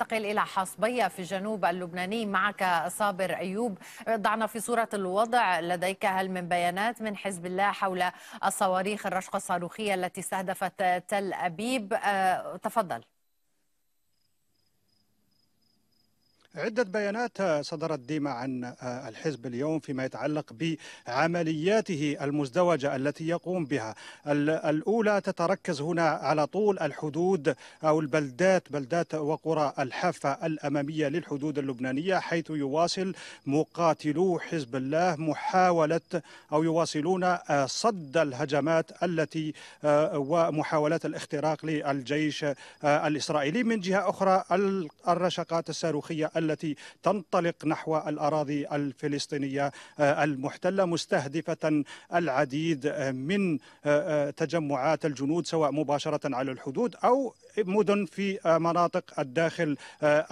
ننتقل إلى حصبية في الجنوب اللبناني معك صابر أيوب ضعنا في صورة الوضع لديك هل من بيانات من حزب الله حول الصواريخ الرشقة الصاروخية التي استهدفت تل أبيب آه، تفضل عدة بيانات صدرت ديما عن آه، الحزب اليوم فيما يتعلق بعملياته المزدوجة التي يقوم بها الأولى تتركز هنا على طول الحدود أو البلدات بلدات وقرى الحافة الأمامية للحدود اللبنانية حيث يواصل مقاتلو حزب الله محاولة أو يواصلون آه، صد الهجمات التي آه، ومحاولات الاختراق للجيش الإسرائيلي من جهة أخرى الرشقات الصاروخية التي تنطلق نحو الأراضي الفلسطينية آه، المحتلة مستهدفة العديد آه، من آه، تجمعات الجنود سواء مباشرة على الحدود أو مدن في مناطق الداخل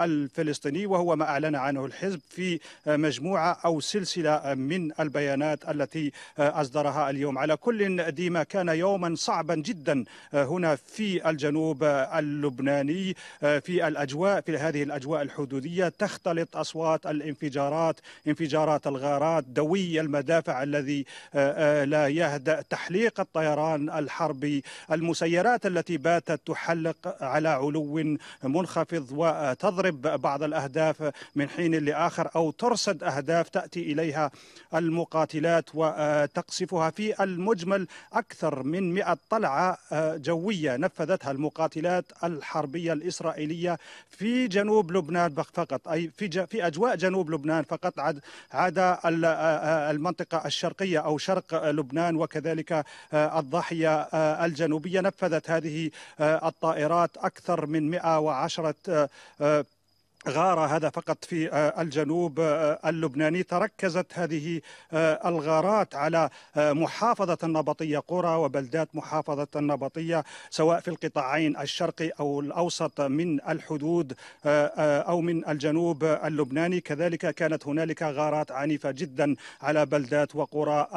الفلسطيني وهو ما أعلن عنه الحزب في مجموعة أو سلسلة من البيانات التي أصدرها اليوم على كل ديما كان يوما صعبا جدا هنا في الجنوب اللبناني في الأجواء في هذه الأجواء الحدودية تختلط اصوات الانفجارات انفجارات الغارات دوي المدافع الذي آه، آه، لا يهدا تحليق الطيران الحربي المسيرات التي باتت تحلق على علو منخفض وتضرب بعض الاهداف من حين لاخر او ترصد اهداف تاتي اليها المقاتلات وتقصفها في المجمل اكثر من 100 طلعه آه، جويه نفذتها المقاتلات الحربيه الاسرائيليه في جنوب لبنان فقط اي في في اجواء جنوب لبنان فقط عدا المنطقه الشرقيه او شرق لبنان وكذلك الضاحيه الجنوبيه نفذت هذه الطائرات اكثر من 110 غارة هذا فقط في آه، الجنوب آه، اللبناني تركزت هذه آه، الغارات على محافظة النبطية قرى وبلدات محافظة النبطية سواء في القطاعين الشرقي أو الأوسط من الحدود أو من الجنوب اللبناني كذلك كانت هنالك غارات عنيفة جدا على بلدات وقرى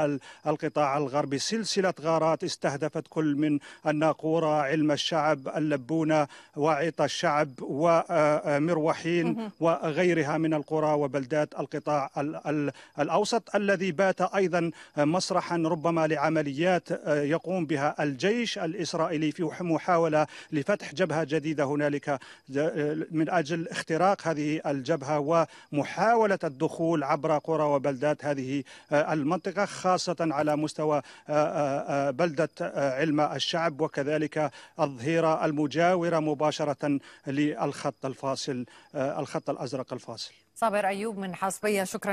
القطاع الغربي سلسلة غارات استهدفت كل من الناقورة علم الشعب اللبونة وعيط الشعب ومروحي وقزوين وغيرها من القرى وبلدات القطاع الأوسط الذي بات أيضا مسرحا ربما لعمليات آه، يقوم بها الجيش الإسرائيلي في محاولة لفتح جبهة جديدة هنالك آه، من أجل اختراق هذه الجبهة ومحاولة الدخول عبر قرى وبلدات هذه آه، المنطقة خاصة على مستوى بلدة علم الشعب وكذلك الظهيرة المجاورة مباشرة للخط الفاصل الخط الازرق الفاصل صابر ايوب من حاسبيه شكرا